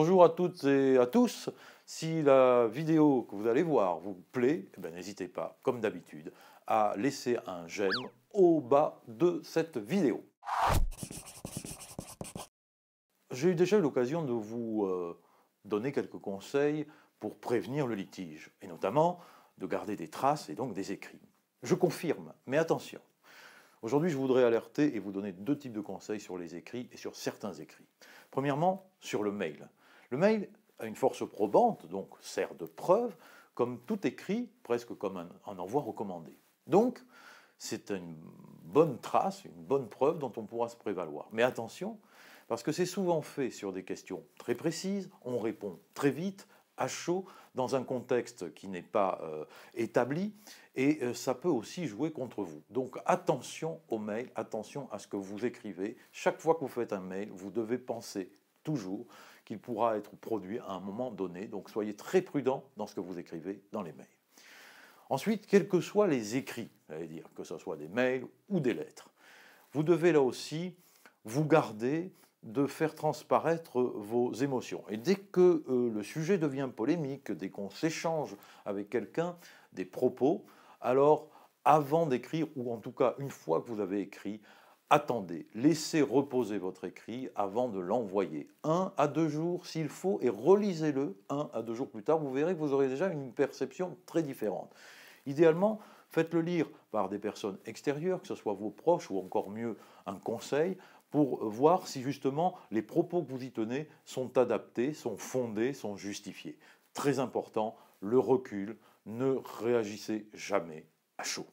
Bonjour à toutes et à tous. Si la vidéo que vous allez voir vous plaît, eh ben, n'hésitez pas, comme d'habitude, à laisser un j'aime au bas de cette vidéo. J'ai eu déjà l'occasion de vous euh, donner quelques conseils pour prévenir le litige, et notamment de garder des traces et donc des écrits. Je confirme, mais attention. Aujourd'hui, je voudrais alerter et vous donner deux types de conseils sur les écrits et sur certains écrits. Premièrement, sur le mail. Le mail a une force probante, donc sert de preuve, comme tout écrit, presque comme un, envoi recommandé. Donc, c'est une bonne trace, une bonne preuve dont on pourra se prévaloir. Mais attention, parce que c'est souvent fait sur des questions très précises, on répond très vite, à chaud, dans un contexte qui n'est pas euh, établi, et euh, ça peut aussi jouer contre vous. Donc attention au mail, attention à ce que vous écrivez. Chaque fois que vous faites un mail, vous devez penser toujours qu'il pourra être produit à un moment donné. Donc soyez très prudent dans ce que vous écrivez dans les mails. Ensuite, quels que soient les écrits, dire, que ce soit des mails ou des lettres, vous devez là aussi vous garder de faire transparaître vos émotions. Et dès que euh, le sujet devient polémique, dès qu'on s'échange avec quelqu'un des propos, alors avant d'écrire, ou en tout cas une fois que vous avez écrit, attendez, laissez reposer votre écrit avant de l'envoyer. Un à deux jours s'il faut, et relisez-le un à deux jours plus tard, vous verrez que vous aurez déjà une perception très différente. Idéalement, faites-le lire par des personnes extérieures, que ce soit vos proches ou encore mieux un conseil, pour voir si justement les propos que vous y tenez sont adaptés, sont fondés, sont justifiés. Très important, le recul, ne réagissez jamais à chaud.